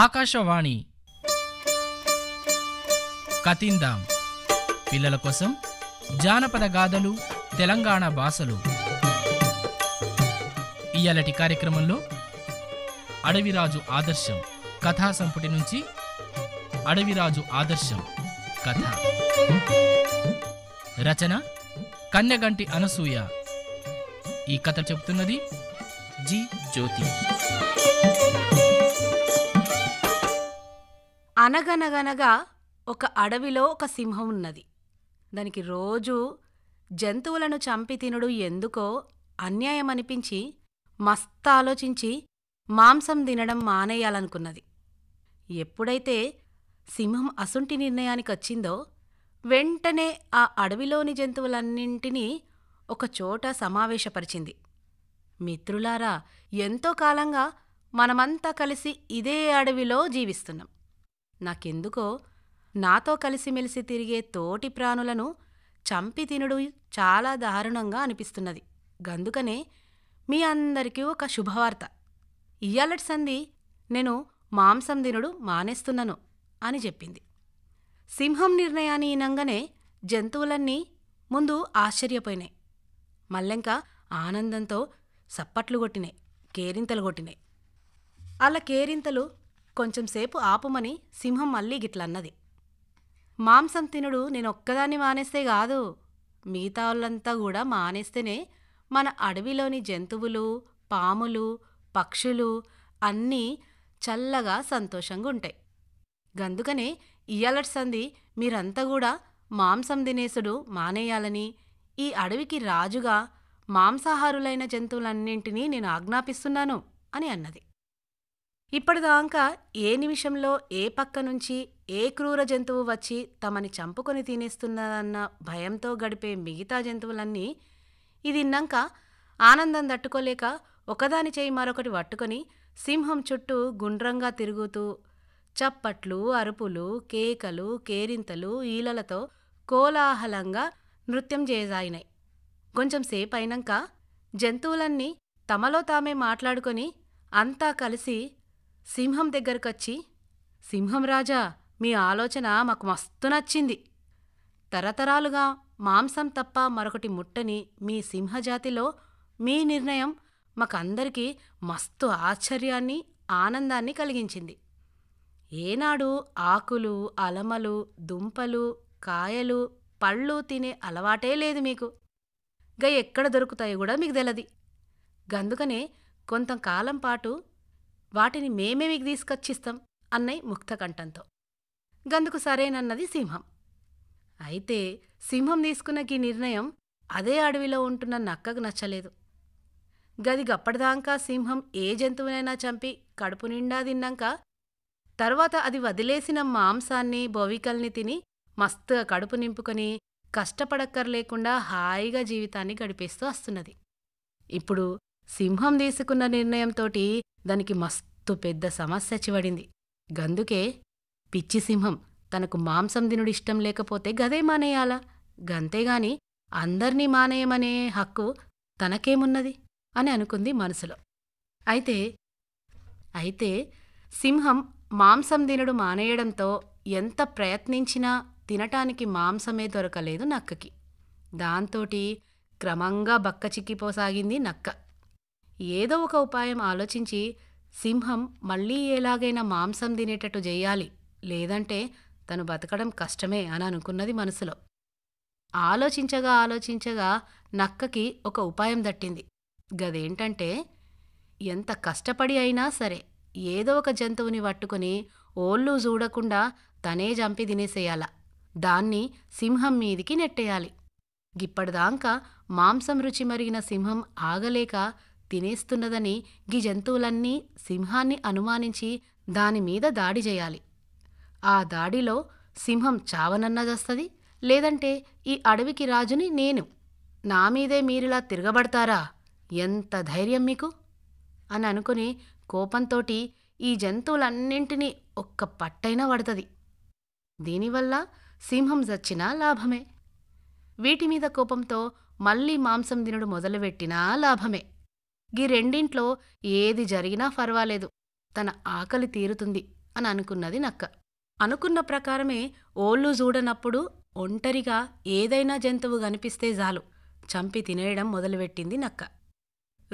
ఆకాశవాణి కతిందాం పిల్లల కోసం జానపద గాథలు తెలంగాణ భాషలు ఇయ్యాలటి కార్యక్రమంలో అడవిరాజు ఆదర్శం కథా సంపుటి నుంచి అడవిరాజు ఆదర్శం కథ రచన కన్యగంటి అనసూయ ఈ కథ చెప్తున్నది జి జ్యోతి అనగనగనగా ఒక అడవిలో ఒక సింహం ఉన్నది దానికి రోజూ జంతువులను చంపి తినుడు ఎందుకో అన్యాయమనిపించి మస్త ఆలోచించి మాంసం తినడం మానేయాలనుకున్నది ఎప్పుడైతే సింహం అసుంటి నిర్ణయానికొచ్చిందో వెంటనే ఆ అడవిలోని జంతువులన్నింటినీ ఒకచోట సమావేశపరిచింది మిత్రులారా ఎంతో కాలంగా మనమంతా కలిసి ఇదే అడవిలో జీవిస్తున్నాం నాకెందుకో నాతో కలిసిమెలిసి తిరిగే తోటి ప్రాణులను చంపి తినుడు చాలా దారుణంగా అనిపిస్తున్నది గందుకనే మీ అందరికీ ఒక శుభవార్త ఇయ్యాలటి సంధి నేను మాంసం తినుడు మానేస్తున్నాను అని చెప్పింది సింహం నిర్ణయాన్ని ఈనంగానే జంతువులన్నీ ముందు ఆశ్చర్యపోయినాయి మల్లెంక ఆనందంతో సప్పట్లు కొట్టినాయి కేరింతలు కొట్టినాయి అలా కేరింతలు కొంచెంసేపు ఆపమని సింహం మళ్ళీ గిట్లన్నది మాంసం తినుడు నేనొక్కదాన్ని మానేస్తే కాదు మిగతా వాళ్ళంతా కూడా మానేస్తేనే మన అడవిలోని జంతువులు పాములు పక్షులు అన్నీ చల్లగా సంతోషంగా ఉంటాయి గందుకనే అలర్ట్ సంధి మీరంతా కూడా మాంసం దినేసుడు మానేయాలని ఈ అడవికి రాజుగా మాంసాహారులైన జంతువులన్నింటినీ నేను ఆజ్ఞాపిస్తున్నాను అని అన్నది ఇప్పటిదాకా ఏ నిమిషంలో ఏ పక్క నుంచి ఏ క్రూర జంతువు వచ్చి తమని చంపుకొని తినేస్తున్నదన్న భయంతో గడిపే మిగతా జంతువులన్నీ ఇదిన్నాక ఆనందం తట్టుకోలేక ఒకదాని చేయి మరొకటి పట్టుకొని సింహం చుట్టూ గుండ్రంగా తిరుగుతూ చప్పట్లు అరుపులు కేకలు కేరింతలు ఈలలతో కోలాహలంగా నృత్యం చేయసాగినాయి కొంచెం అయినాక జంతువులన్నీ తమలో తామే మాట్లాడుకొని అంతా కలిసి సింహం దగ్గరకొచ్చి సింహం రాజా మీ ఆలోచన మాకు మస్తు నచ్చింది తరతరాలుగా మాంసం తప్ప మరొకటి ముట్టని మీ సింహజాతిలో మీ నిర్ణయం మాకందరికీ మస్తు ఆశ్చర్యాన్ని ఆనందాన్ని కలిగించింది ఏనాడు ఆకులు అలమలు దుంపలు కాయలు పళ్ళు తినే అలవాటే లేదు మీకు గై ఎక్కడ దొరుకుతాయో కూడా మీకు తెలది గందుకనే కొంతకాలం పాటు వాటిని మేమే మీకు తీసుకొచ్చిస్తాం అన్నై ముక్తకంఠంతో గందుకు సరేనన్నది సింహం అయితే సింహం తీసుకున్న ఈ నిర్ణయం అదే అడవిలో ఉంటున్న నక్కకు నచ్చలేదు గది గప్పటిదాకా సింహం ఏ జంతువునైనా చంపి కడుపు నిండా తిన్నాక తర్వాత అది వదిలేసిన మాంసాన్ని బొవికల్ని తిని మస్తుగా కడుపు నింపుకొని కష్టపడక్కర్లేకుండా హాయిగా జీవితాన్ని గడిపేస్తూ వస్తున్నది ఇప్పుడు సింహం తీసుకున్న నిర్ణయంతోటి దానికి మస్తు పెద్ద సమస్య చివడింది గందుకే పిచ్చి సింహం తనకు మాంసం దినుడిష్టం లేకపోతే గదే మానేయాలా గంతేగాని అందర్నీ మానేయమనే హక్కు తనకేమున్నది అని అనుకుంది మనసులో అయితే అయితే సింహం మాంసం దినుడు మానేయడంతో ఎంత ప్రయత్నించినా తినటానికి మాంసమే దొరకలేదు నక్కకి దాంతోటి క్రమంగా బక్క చిక్కిపోసాగింది నక్క ఏదో ఒక ఉపాయం ఆలోచించి సింహం మళ్ళీ ఎలాగైనా మాంసం తినేటట్టు చేయాలి లేదంటే తను బతకడం కష్టమే అని అనుకున్నది మనసులో ఆలోచించగా ఆలోచించగా నక్కకి ఒక ఉపాయం దట్టింది గదేంటంటే ఎంత కష్టపడి అయినా సరే ఏదో ఒక జంతువుని పట్టుకుని ఓళ్ళు చూడకుండా తనే జంపి తినేసేయాల దాన్ని సింహం మీదికి నెట్టేయాలి గిప్పటిదాంక మాంసం రుచి మరిగిన సింహం ఆగలేక తినేస్తున్నదని గీ జంతువులన్నీ సింహాన్ని అనుమానించి దానిమీద దాడి చేయాలి ఆ దాడిలో సింహం చావనన్నదస్తది లేదంటే ఈ అడవికి రాజుని నేను నా మీదే మీరిలా తిరగబడతారా ఎంత ధైర్యం మీకు అని అనుకుని కోపంతోటి ఈ జంతువులన్నింటినీ ఒక్క పట్టైనా పడుతుంది దీనివల్ల సింహం చచ్చినా లాభమే వీటి మీద కోపంతో మళ్ళీ మాంసం దినుడు మొదలుపెట్టినా లాభమే ఈ రెండింట్లో ఏది జరిగినా పర్వాలేదు తన ఆకలి తీరుతుంది అని అనుకున్నది నక్క అనుకున్న ప్రకారమే ఓళ్ళు చూడనప్పుడు ఒంటరిగా ఏదైనా జంతువు కనిపిస్తే జాలు చంపి తినేయడం మొదలుపెట్టింది నక్క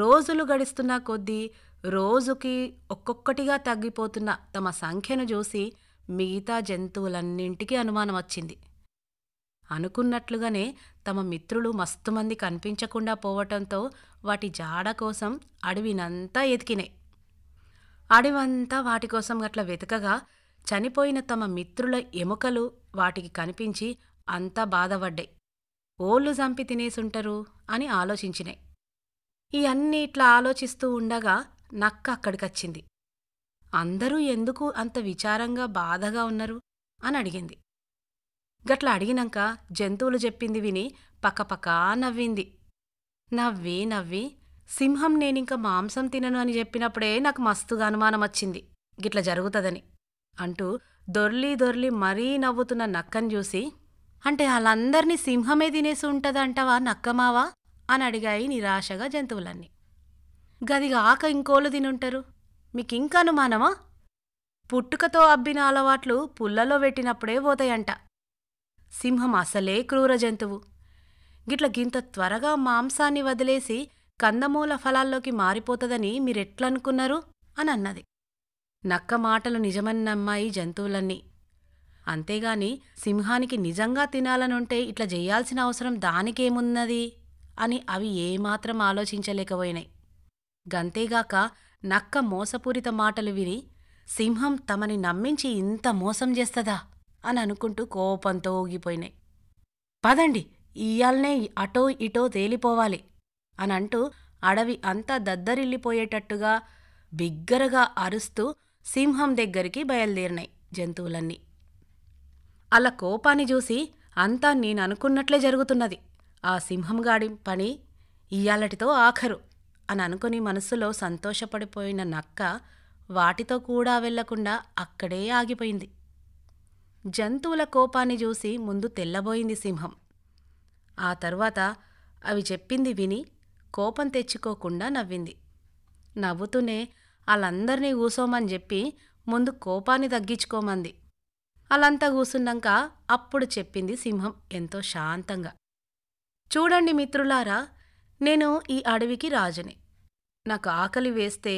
రోజులు గడుస్తున్న కొద్దీ రోజుకి ఒక్కొక్కటిగా తగ్గిపోతున్న తమ సంఖ్యను చూసి మిగతా జంతువులన్నింటికీ అనుమానం వచ్చింది అనుకున్నట్లుగానే తమ మిత్రులు మస్తు మంది కనిపించకుండా పోవటంతో వాటి జాడ కోసం అడవినంతా ఎతికినాయి అడవంతా వాటి కోసం అట్లా వెతకగా చనిపోయిన తమ మిత్రుల ఎముకలు వాటికి కనిపించి అంతా బాధపడ్డాయి ఓళ్ళు చంపి తినేసుంటరు అని ఆలోచించినాయి ఇవన్నీ ఇట్లా ఆలోచిస్తూ ఉండగా నక్క అక్కడికచ్చింది అందరూ ఎందుకు అంత విచారంగా బాధగా ఉన్నారు అని అడిగింది గట్లా అడిగినాక జంతువులు చెప్పింది విని పక్కపక్కా నవ్వింది నవ్వి నవ్వి సింహం నేనింక మాంసం తినను అని చెప్పినప్పుడే నాకు మస్తుగా అనుమానం వచ్చింది గిట్ల జరుగుతదని అంటూ దొర్లీ దొర్లి మరీ నవ్వుతున్న నక్కను చూసి అంటే వాళ్ళందరినీ సింహమే తినేసి ఉంటదంటవా నక్కమావా అని అడిగాయి నిరాశగా జంతువులన్నీ గదిగాక ఇంకోలు తినుంటారు మీకింకా అనుమానమా పుట్టుకతో అబ్బిన అలవాట్లు పుల్లలో పెట్టినప్పుడే పోతాయంట సింహం అసలే క్రూర జంతువు గిట్ల గింత త్వరగా మాంసాన్ని వదిలేసి కందమూల ఫలాల్లోకి మారిపోతదని మీరెట్లనుకున్నారు అని అన్నది నక్క మాటలు నిజమని నమ్మాయి జంతువులన్నీ అంతేగాని సింహానికి నిజంగా తినాలనుంటే ఇట్లా చేయాల్సిన అవసరం దానికేమున్నది అని అవి ఏమాత్రం ఆలోచించలేకపోయినాయి గంతేగాక నక్క మోసపూరిత మాటలు విని సింహం తమని నమ్మించి ఇంత మోసం చేస్తదా అని అనుకుంటూ కోపంతో ఊగిపోయినాయి పదండి ఇయాల్నే అటో ఇటో తేలిపోవాలి అని అంటూ అడవి అంతా దద్దరిల్లిపోయేటట్టుగా బిగ్గరగా అరుస్తూ సింహం దగ్గరికి బయలుదేరినాయి జంతువులన్నీ అలా కోపాన్ని చూసి అంతా నేను అనుకున్నట్లే జరుగుతున్నది ఆ సింహంగాడి పని ఇయ్యాలటితో ఆఖరు అని అనుకుని మనస్సులో సంతోషపడిపోయిన నక్క వాటితో కూడా వెళ్లకుండా అక్కడే ఆగిపోయింది జంతువుల కోపాన్ని చూసి ముందు తెల్లబోయింది సింహం ఆ తర్వాత అవి చెప్పింది విని కోపం తెచ్చుకోకుండా నవ్వింది నవ్వుతూనే వాళ్ళందరినీ కూసోమని చెప్పి ముందు కోపాన్ని తగ్గించుకోమంది అలంతా కూసున్నాక అప్పుడు చెప్పింది సింహం ఎంతో శాంతంగా చూడండి మిత్రులారా నేను ఈ అడవికి రాజుని నాకు ఆకలి వేస్తే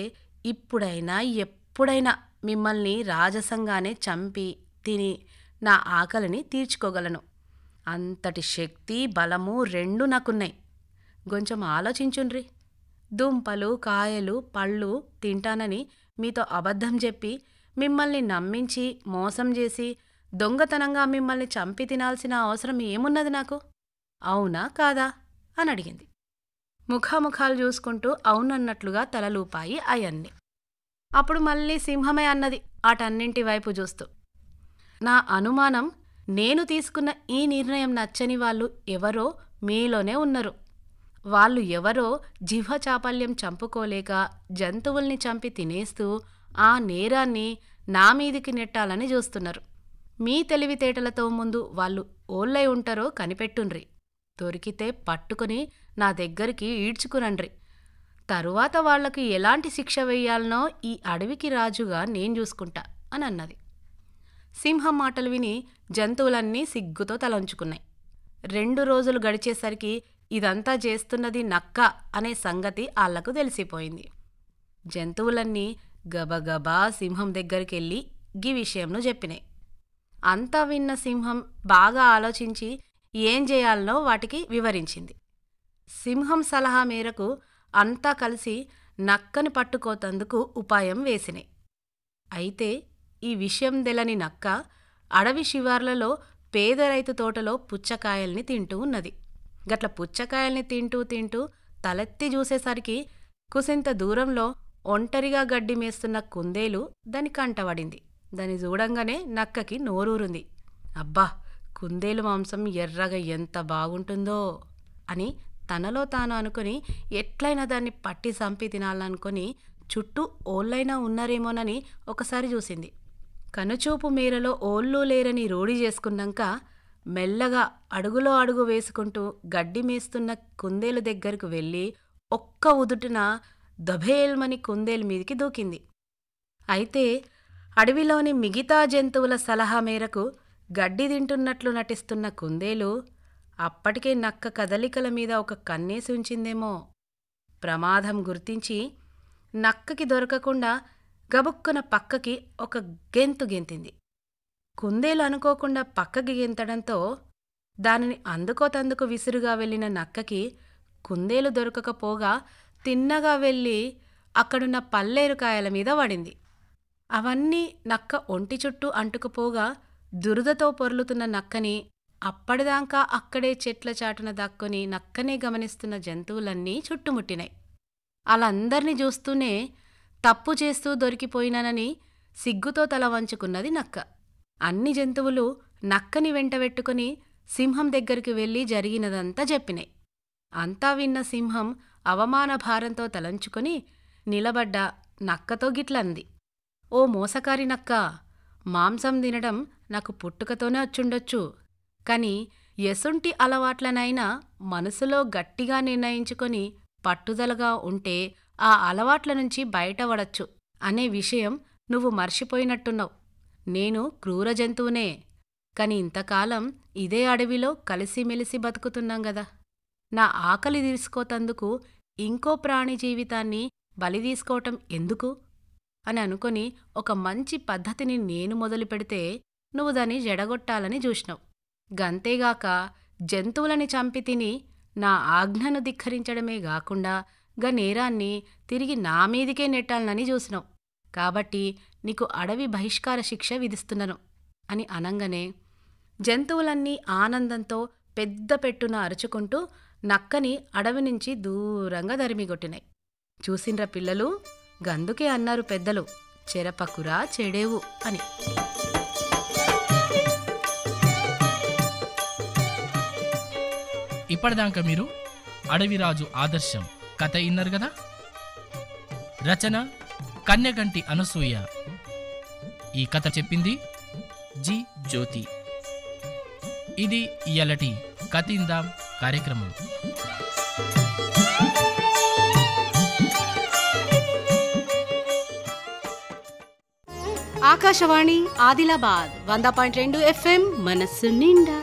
ఇప్పుడైనా ఎప్పుడైనా మిమ్మల్ని రాజసంగానే చంపి తిని నా ఆకలిని తీర్చుకోగలను అంతటి శక్తి బలము రెండు నాకున్నాయి కొంచెం ఆలోచించుండ్రి దుంపలు కాయలు పళ్ళు తింటానని మీతో అబద్ధం చెప్పి మిమ్మల్ని నమ్మించి మోసం చేసి దొంగతనంగా మిమ్మల్ని చంపి తినాల్సిన అవసరం ఏమున్నది నాకు అవునా కాదా అని అడిగింది ముఖాముఖాలు చూసుకుంటూ అవునన్నట్లుగా తలలూపాయి అయన్ని అప్పుడు మళ్ళీ సింహమే అన్నది అటన్నింటి వైపు చూస్తూ నా అనుమానం నేను తీసుకున్న ఈ నిర్ణయం నచ్చని వాళ్ళు ఎవరో మీలోనే ఉన్నారు వాళ్ళు ఎవరో జిహ్వ చాపల్యం చంపుకోలేక జంతువుల్ని చంపి తినేస్తూ ఆ నేరాన్ని నా మీదికి నెట్టాలని చూస్తున్నారు మీ తెలివితేటలతో ముందు వాళ్ళు ఓళ్ళై ఉంటారో కనిపెట్టుండ్రి దొరికితే పట్టుకుని నా దగ్గరికి ఈడ్చుకురండ్రి తరువాత వాళ్లకు ఎలాంటి శిక్ష వెయ్యాలనో ఈ అడవికి రాజుగా నేను చూసుకుంటా అని అన్నది సింహం మాటలు విని జంతువులన్నీ సిగ్గుతో తలంచుకున్నాయి రెండు రోజులు గడిచేసరికి ఇదంతా చేస్తున్నది నక్క అనే సంగతి ఆళ్లకు తెలిసిపోయింది జంతువులన్నీ గబగబా సింహం దగ్గరికి వెళ్ళి గీ విషయంను చెప్పినాయి అంతా విన్న సింహం బాగా ఆలోచించి ఏం చేయాలనో వాటికి వివరించింది సింహం సలహా మేరకు అంతా కలిసి నక్కని పట్టుకోతందుకు ఉపాయం వేసినాయి అయితే ఈ విషయం తెలని నక్క అడవి శివార్లలో పేద రైతు తోటలో పుచ్చకాయల్ని తింటూ ఉన్నది గట్ల పుచ్చకాయల్ని తింటూ తింటూ తలెత్తి చూసేసరికి కుసింత దూరంలో ఒంటరిగా గడ్డి మేస్తున్న కుందేలు దాని కంటపడింది దాని చూడంగానే నక్కకి నోరూరుంది అబ్బా కుందేలు మాంసం ఎర్రగా ఎంత బాగుంటుందో అని తనలో తాను అనుకుని ఎట్లయినా దాన్ని పట్టి సంపి తినాలనుకుని చుట్టూ ఓళ్ళైనా ఉన్నారేమోనని ఒకసారి చూసింది కనుచూపు మేరలో ఓళ్ళు లేరని రోడి చేసుకున్నాక మెల్లగా అడుగులో అడుగు వేసుకుంటూ గడ్డి మేస్తున్న కుందేలు దగ్గరకు వెళ్ళి ఒక్క ఉదుటిన దభేల్మని కుందేలు మీదికి దూకింది అయితే అడవిలోని మిగతా జంతువుల సలహా మేరకు గడ్డి తింటున్నట్లు నటిస్తున్న కుందేలు అప్పటికే నక్క కదలికల మీద ఒక కన్నేసి ఉంచిందేమో ప్రమాదం గుర్తించి నక్కకి దొరకకుండా గబుక్కున పక్కకి ఒక గెంతు గెంతింది కుందేలు అనుకోకుండా పక్కకి గెంతడంతో దానిని అందుకో తందుకు విసురుగా వెళ్ళిన నక్కకి కుందేలు దొరకకపోగా తిన్నగా వెళ్ళి అక్కడున్న పల్లేరుకాయల మీద పడింది అవన్నీ నక్క ఒంటి చుట్టూ అంటుకుపోగా దురదతో పొర్లుతున్న నక్కని అప్పటిదాకా అక్కడే చెట్ల చాటున దక్కుని నక్కనే గమనిస్తున్న జంతువులన్నీ చుట్టుముట్టినాయి వాళ్ళందర్నీ చూస్తూనే తప్పు చేస్తూ దొరికిపోయినానని సిగ్గుతో తల వంచుకున్నది నక్క అన్ని జంతువులు నక్కని వెంటబెట్టుకుని సింహం దగ్గరికి వెళ్ళి జరిగినదంతా చెప్పినాయి అంతా విన్న సింహం అవమాన భారంతో తలంచుకుని నిలబడ్డ నక్కతో గిట్లంది ఓ మోసకారి నక్క మాంసం తినడం నాకు పుట్టుకతోనే వచ్చుండొచ్చు కాని ఎసుంటి అలవాట్లనైనా మనసులో గట్టిగా నిర్ణయించుకొని పట్టుదలగా ఉంటే ఆ అలవాట్ల నుంచి బయటపడచ్చు అనే విషయం నువ్వు మర్చిపోయినట్టున్నావు నేను క్రూర జంతువునే కని ఇంతకాలం ఇదే అడవిలో కలిసిమెలిసి బతుకుతున్నాం గదా నా ఆకలి తీసుకోతందుకు ఇంకో ప్రాణి జీవితాన్ని బలి తీసుకోవటం ఎందుకు అని అనుకుని ఒక మంచి పద్ధతిని నేను మొదలు పెడితే నువ్వు దాన్ని జడగొట్టాలని చూసినావు గంతేగాక జంతువులని చంపి తిని నా ఆజ్ఞను ధిక్కరించడమే గాకుండా గ నేరాన్ని తిరిగి నా మీదికే నెట్టాలనని చూసినావు కాబట్టి నీకు అడవి బహిష్కార శిక్ష విధిస్తున్నాను అని అనంగనే జంతువులన్నీ ఆనందంతో పెద్ద పెట్టున అరుచుకుంటూ నక్కని అడవి నుంచి దూరంగా దరిమిగొట్టినాయి చూసిండ్ర పిల్లలు గందుకే అన్నారు పెద్దలు చెరపకురా చెడేవు అని ఇప్పటిదాకా మీరు అడవిరాజు ఆదర్శం కథ ఇన్నారు కదా రచన కన్యగంటి అనసూయ ఈ కథ చెప్పింది జి జ్యోతి ఇది ఇయలటి కథిందాం కార్యక్రమం ఆకాశవాణి ఆదిలాబాద్ వంద పాయింట్ రెండు ఎఫ్ఎం మనస్సు నిండా